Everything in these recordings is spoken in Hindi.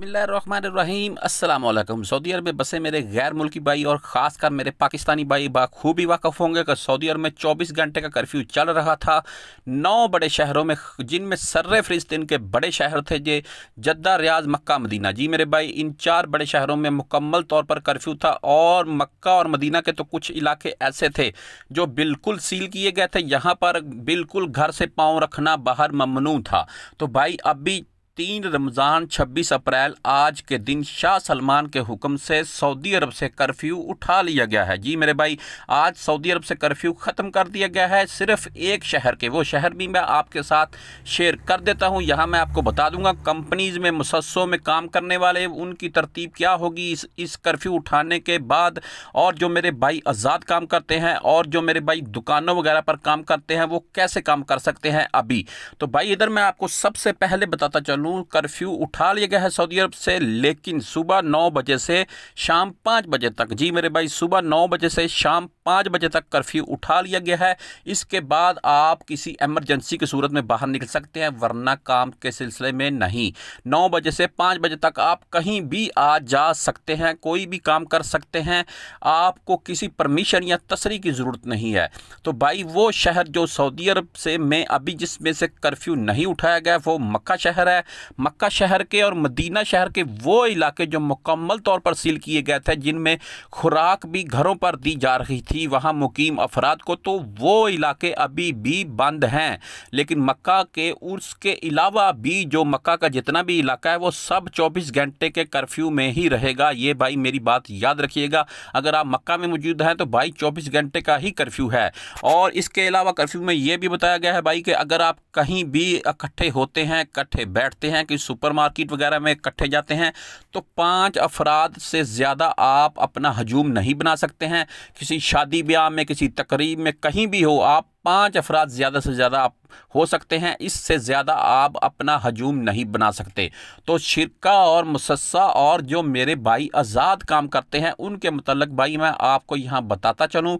बसमीम अल्लाम सऊदी अरब में बसे मेरे गैर मुल्की भाई और ख़ासकर मेरे पाकिस्तानी भाई बाखूबी वाकफ़ होंगे कि सऊदी अरब में 24 घंटे का कर्फ्यू चल रहा था नौ बड़े शहरों में जिनमें सर्र फ्रिस्तिन के बड़े शहर थे जे जद्दा रियाज मक्का मदीना जी मेरे भाई इन चार बड़े शहरों में मुकम्मल तौर पर कर्फ्यू था और मक्का और मदीना के तो कुछ इलाके ऐसे थे जो बिल्कुल सील किए गए थे यहाँ पर बिल्कुल घर से पाँव रखना बाहर ममनू था तो भाई अब भी तीन रमज़ान 26 अप्रैल आज के दिन शाह सलमान के हुक्म से सऊदी अरब से कर्फ्यू उठा लिया गया है जी मेरे भाई आज सऊदी अरब से कर्फ्यू ख़त्म कर दिया गया है सिर्फ एक शहर के वो शहर भी मैं आपके साथ शेयर कर देता हूँ यहाँ मैं आपको बता दूंगा कंपनीज़ में मुसस्सों में काम करने वाले उनकी तरतीब क्या होगी इस इस कर्फ्यू उठाने के बाद और जो मेरे भाई आज़ाद काम करते हैं और जो मेरे भाई दुकानों वगैरह पर काम करते हैं वो कैसे काम कर सकते हैं अभी तो भाई इधर मैं आपको सबसे पहले बताता चलूँ कानून कर्फ्यू उठा लिया गया है सऊदी अरब से लेकिन सुबह नौ बजे से शाम पाँच बजे तक जी मेरे भाई सुबह नौ बजे से शाम पाँच बजे तक कर्फ्यू उठा लिया गया है इसके बाद आप किसी एमरजेंसी की सूरत में बाहर निकल सकते हैं वरना काम के सिलसिले में नहीं नौ बजे से पाँच बजे तक आप कहीं भी आ जा सकते हैं कोई भी काम कर सकते हैं आपको किसी परमिशन या तसरी की ज़रूरत नहीं है तो भाई वो शहर जो सऊदी अरब से में अभी जिसमें से कर्फ्यू नहीं उठाया गया वो मक्का शहर है मक्का शहर के और मदीना शहर के वो इलाके जो मुकम्मल तौर पर सील किए गए थे जिनमें खुराक भी घरों पर दी जा रही थी ही वहाँ मुकीम अफराद को तो वो इलाके अभी भी बंद हैं लेकिन मक्का के उसके अलावा भी जो मक्का का जितना भी इलाका है वो सब 24 घंटे के कर्फ्यू में ही रहेगा ये भाई मेरी बात याद रखिएगा अगर आप मक्का में मौजूद हैं तो भाई 24 घंटे का ही कर्फ्यू है और इसके अलावा कर्फ्यू में ये भी बताया गया है भाई कि अगर आप कहीं भी इकट्ठे होते हैं इकट्ठे बैठते हैं कि मार्केट वगैरह में इकट्ठे जाते हैं तो पाँच अफराद से ज़्यादा आप अपना हजूम नहीं बना सकते हैं किसी शादी शादी ब्याह में किसी तकरीब में कहीं भी हो आप पाँच अफराद ज़्यादा से ज़्यादा आप हो सकते हैं इससे ज़्यादा आप अपना हजूम नहीं बना सकते तो शिरका और मुसस्सा और जो मेरे भाई आज़ाद काम करते हैं उनके मतलब भाई मैं आपको यहाँ बताता चलूँ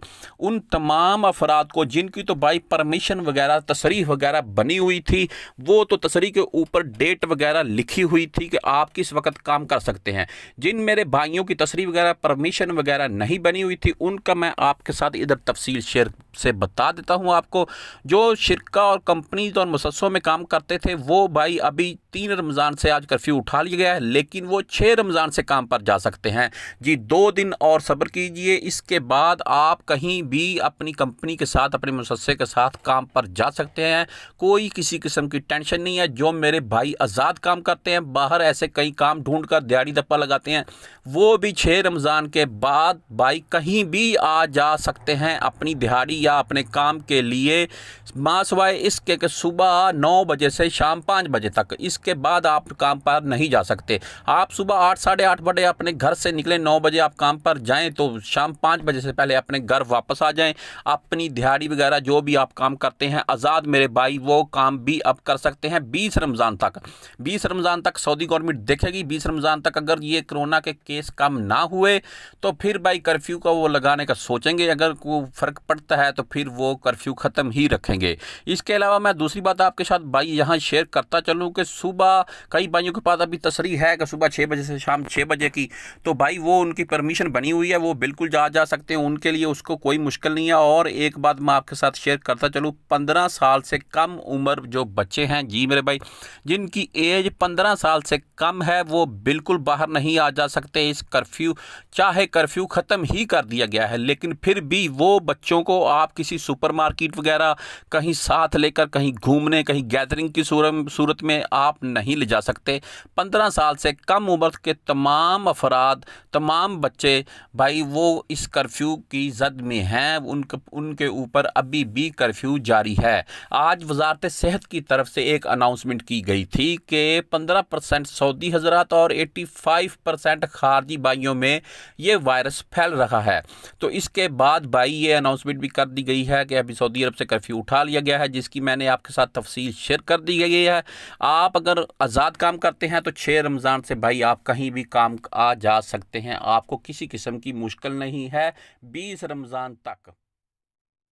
उन तमाम अफराद को जिनकी तो भाई परमिशन वगैरह तशरी वगैरह बनी हुई थी वो तो तशरी के ऊपर डेट वगैरह लिखी हुई थी कि आप किस वक्त काम कर सकते हैं जिन मेरे भाइयों की तशरी वगैरह परमिशन वगैरह नहीं बनी हुई थी उनका मैं आपके साथ इधर तफसील शेयर से बता देता हूँ आपको जो शिरका और कंपनीज और मुसस्सों में काम करते थे वो भाई अभी तीन रमज़ान से आज कर्फ्यू उठा लिया गया है लेकिन वो छः रमज़ान से काम पर जा सकते हैं जी दो दिन और सब्र कीजिए इसके बाद आप कहीं भी अपनी कंपनी के साथ अपने मुसस्से के साथ काम पर जा सकते हैं कोई किसी किस्म की टेंशन नहीं है जो मेरे भाई आज़ाद काम करते हैं बाहर ऐसे कई काम ढूंढ कर दिहाड़ी दप्पा लगाते हैं वो भी छः रमज़ान के बाद भाई कहीं भी आ जा सकते हैं अपनी दिहाड़ी या अपने काम के लिए माँ सवाए इसके सुबह नौ बजे से शाम पाँच बजे तक इस इसके बाद आप काम पर नहीं जा सकते आप सुबह आठ साढ़े आठ बजे अपने घर से निकले नौ बजे आप काम पर जाएँ तो शाम पाँच बजे से पहले अपने घर वापस आ जाएँ अपनी दिहाड़ी वगैरह जो भी आप काम करते हैं आज़ाद मेरे भाई वो काम भी आप कर सकते हैं बीस रमज़ान तक बीस रमज़ान तक सऊदी गवर्नमेंट देखेगी बीस रमज़ान तक अगर ये कोरोना के केस कम ना हुए तो फिर भाई कर्फ्यू का वो लगाने का सोचेंगे अगर को फ़र्क पड़ता है तो फिर वो कर्फ्यू ख़त्म ही रखेंगे इसके अलावा मैं दूसरी बात आपके साथ भाई यहाँ शेयर करता चलूँ कि सुबह कई भाइयों के पास अभी तस्री है कि सुबह छः बजे से शाम छः बजे की तो भाई वो उनकी परमिशन बनी हुई है वो बिल्कुल जा जा सकते हैं उनके लिए उसको कोई मुश्किल नहीं है और एक बात मैं आपके साथ शेयर करता चलूँ पंद्रह साल से कम उम्र जो बच्चे हैं जी मेरे भाई जिनकी एज पंद्रह साल से कम है वो बिल्कुल बाहर नहीं आ जा सकते इस कर्फ्यू चाहे कर्फ्यू ख़त्म ही कर दिया गया है लेकिन फिर भी वो बच्चों को आप किसी सुपरमार्केट वगैरह कहीं साथ लेकर कहीं घूमने कहीं गैदरिंग की सूरत में आप नहीं ले जा सकते पंद्रह साल से कम उम्र के तमाम अफराद तमाम बच्चे भाई वो इस कर्फ्यू की जद में हैं उनके उनके ऊपर अभी भी कर्फ्यू जारी है आज वजारत सेहत की तरफ से एक अनाउंसमेंट की गई थी कि पंद्रह परसेंट सऊदी हजरात और एट्टी फाइव परसेंट खारजी भाइयों में ये वायरस फैल रहा है तो इसके बाद भाई ये अनाउंसमेंट भी कर दी गई है कि अभी सऊदी अरब से कर्फ्यू उठा लिया गया है जिसकी मैंने आपके साथ तफसील शेयर कर दी गई है आप अगर अगर आज़ाद काम करते हैं तो छः रमज़ान से भाई आप कहीं भी काम आ जा सकते हैं आपको किसी किस्म की मुश्किल नहीं है बीस रमज़ान तक